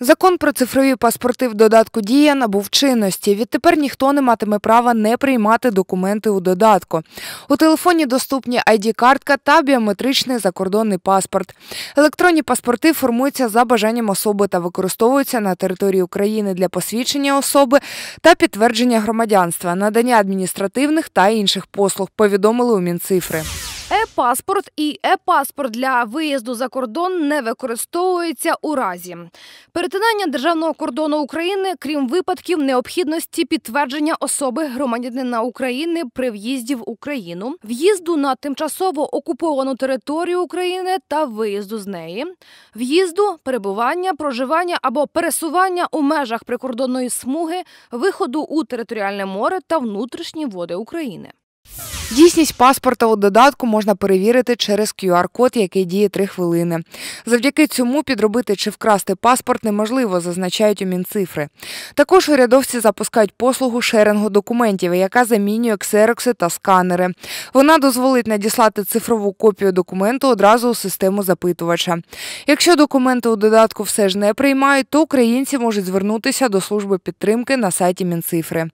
Закон про цифрові паспорти в додатку Дія набув чинності. Відтепер ніхто не матиме права не приймати документи у додатку. У телефоні доступні id картка та біометричний закордонний паспорт. Електронні паспорти формуються за бажанням особи та використовуються на території України для посвідчення особи та підтвердження громадянства, надання адміністративних та інших послуг. Повідомили у Мінцифри паспорт і е-паспорт для виїзду за кордон не використовується у разі перетинання державного кордону України, крім випадків необхідності підтвердження особи громадянина України при в'їзді в Україну, в'їзду на тимчасово окуповану територію України та виїзду з неї, в'їзду, перебування, проживання або пересування у межах прикордонної смуги, виходу у територіальне море та внутрішні води України. Дійсність паспорта у додатку можна перевірити через QR-код, який діє три хвилини. Завдяки цьому підробити чи вкрасти паспорт неможливо, зазначають у мінцифри. Також урядовці запускають послугу шерингу документів, яка замінює ксерокси та сканери. Вона дозволить надіслати цифрову копію документу одразу у систему запитувача. Якщо документи у додатку все ж не приймають, то українці можуть звернутися до служби підтримки на сайті Мінцифри.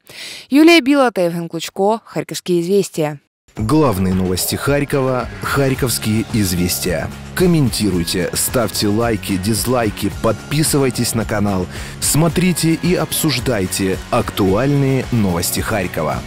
Юлія Біла та Євген Клучко, Харківські звісті. Главные новости Харькова – Харьковские известия. Комментируйте, ставьте лайки, дизлайки, подписывайтесь на канал, смотрите и обсуждайте актуальные новости Харькова.